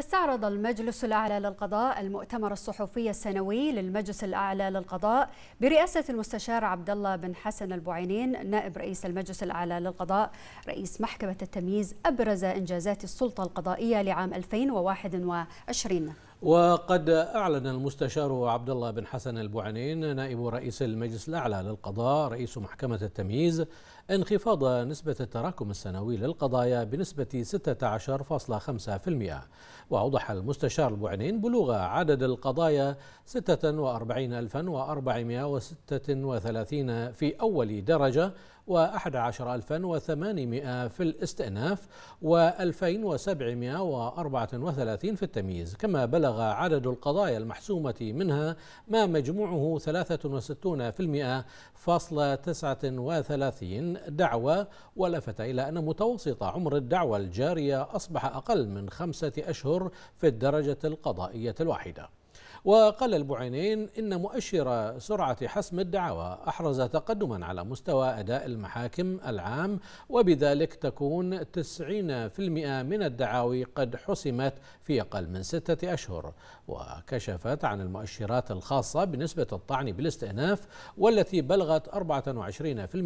استعرض المجلس الأعلى للقضاء المؤتمر الصحفي السنوي للمجلس الأعلى للقضاء برئاسة المستشار عبد الله بن حسن البعينين نائب رئيس المجلس الأعلى للقضاء رئيس محكمة التمييز أبرز إنجازات السلطة القضائية لعام 2021 وقد أعلن المستشار عبد الله بن حسن البوعنين نائب رئيس المجلس الأعلى للقضاء رئيس محكمة التمييز انخفاض نسبة التراكم السنوي للقضايا بنسبة 16.5% وأوضح المستشار البوعنين بلوغ عدد القضايا 46436 في أول درجة و11800 في الاستئناف و2734 في التمييز كما بلغ بلغ عدد القضايا المحسومة منها ما مجموعه 63% 39 دعوة ولفت إلى أن متوسط عمر الدعوة الجارية أصبح أقل من خمسة أشهر في الدرجة القضائية الواحدة وقال البعينين إن مؤشر سرعة حسم الدعوى أحرز تقدما على مستوى أداء المحاكم العام وبذلك تكون 90% من الدعاوي قد حسمت في أقل من ستة أشهر وكشفت عن المؤشرات الخاصة بنسبة الطعن بالاستئناف والتي بلغت 24%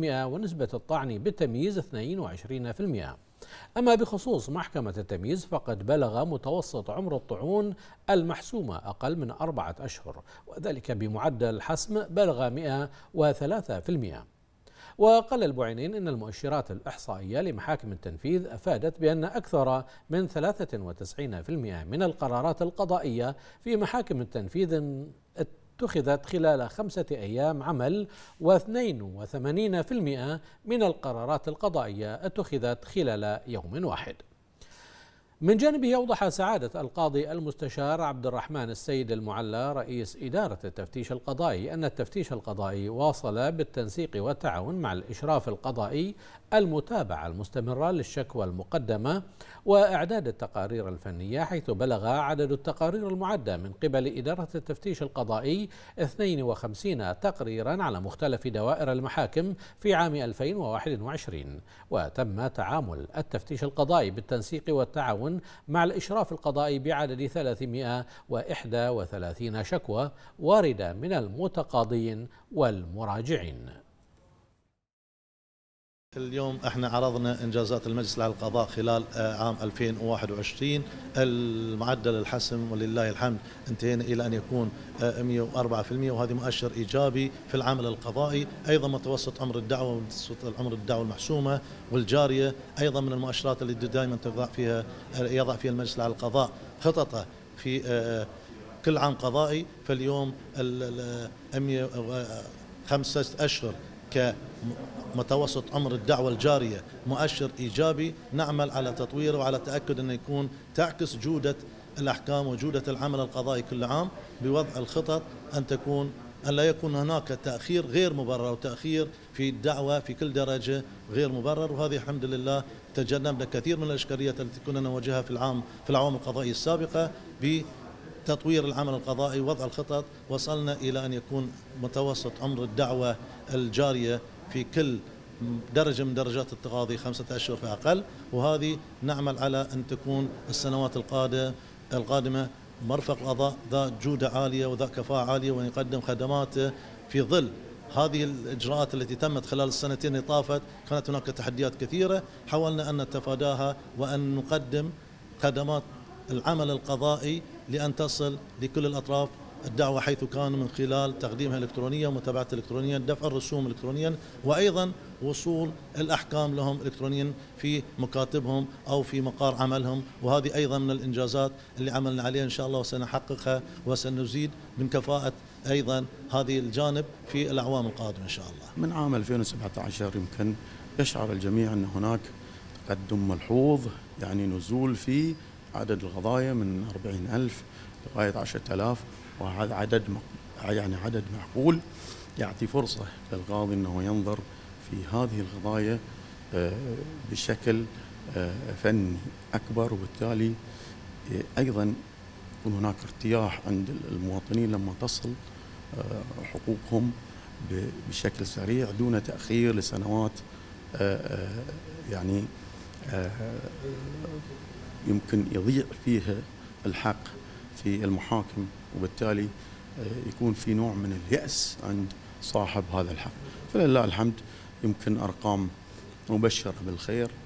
ونسبة الطعن بالتمييز 22% أما بخصوص محكمة التمييز فقد بلغ متوسط عمر الطعون المحسومة أقل من أربعة أشهر وذلك بمعدل حسم بلغ 103% وقال البعينين إن المؤشرات الإحصائية لمحاكم التنفيذ أفادت بأن أكثر من 93% من القرارات القضائية في محاكم التنفيذ اتخذت خلال خمسة أيام عمل و82% من القرارات القضائية اتخذت خلال يوم واحد من جانبه أوضح سعادة القاضي المستشار عبد الرحمن السيد المعلى رئيس إدارة التفتيش القضائي أن التفتيش القضائي واصل بالتنسيق والتعاون مع الإشراف القضائي المتابعة المستمرة للشكوى المقدمة وإعداد التقارير الفنية حيث بلغ عدد التقارير المعدة من قبل إدارة التفتيش القضائي 52 تقريرا على مختلف دوائر المحاكم في عام 2021 وتم تعامل التفتيش القضائي بالتنسيق والتعاون مع الإشراف القضائي بعدد 331 شكوى واردة من المتقاضين والمراجعين اليوم احنا عرضنا انجازات المجلس على القضاء خلال آه، عام 2021 المعدل الحسم ولله الحمد انتهينا الى ان يكون 104% آه، وهذا مؤشر ايجابي في العمل القضائي ايضا متوسط عمر الدعوه متوسط عمر الدعوه المحسومه والجاريه ايضا من المؤشرات اللي دائما تضع فيها آه، يضع فيها المجلس على القضاء خططه في كل عام قضائي فاليوم خمسه اشهر كمتوسط عمر الدعوة الجارية مؤشر إيجابي نعمل على تطويره وعلى التأكد أنه يكون تعكس جودة الأحكام وجودة العمل القضائي كل عام بوضع الخطط أن تكون أن لا يكون هناك تأخير غير مبرر وتأخير في الدعوة في كل درجة غير مبرر وهذه الحمد لله تجنبنا كثير من الإشكاليات التي كنا نواجهها في العام في العوام القضائية السابقة ب تطوير العمل القضائي وضع الخطط وصلنا إلى أن يكون متوسط عمر الدعوة الجارية في كل درجة من درجات التقاضي خمسة أشهر فأقل وهذه نعمل على أن تكون السنوات القادمة مرفق قضاء ذا جودة عالية وذا كفاءة عالية وأن يقدم خدماته في ظل هذه الإجراءات التي تمت خلال السنتين اللي طافت كانت هناك تحديات كثيرة حاولنا أن نتفاداها وأن نقدم خدمات العمل القضائي لأن تصل لكل الأطراف الدعوة حيث كان من خلال تقديمها إلكترونيا ومتابعة إلكترونيا دفع الرسوم إلكترونيا وأيضا وصول الأحكام لهم إلكترونيا في مكاتبهم أو في مقار عملهم وهذه أيضا من الإنجازات اللي عملنا عليها إن شاء الله وسنحققها وسنزيد من كفاءة أيضا هذه الجانب في الأعوام القادمة إن شاء الله من عام 2017 يمكن يشعر الجميع أن هناك تقدم ملحوظ يعني نزول في عدد القضايا من 40000 لغاية 10000 وهذا عدد يعني عدد معقول يعطي فرصة للقاضي أنه ينظر في هذه القضايا آه، بشكل آه، فني أكبر وبالتالي آه، أيضا يكون هناك ارتياح عند المواطنين لما تصل حقوقهم بشكل سريع دون تأخير لسنوات يعني يمكن يضيع فيها الحق في المحاكم وبالتالي آه، يكون في نوع من اليأس عند صاحب هذا الحق فلله الحمد يمكن أرقام مبشرة بالخير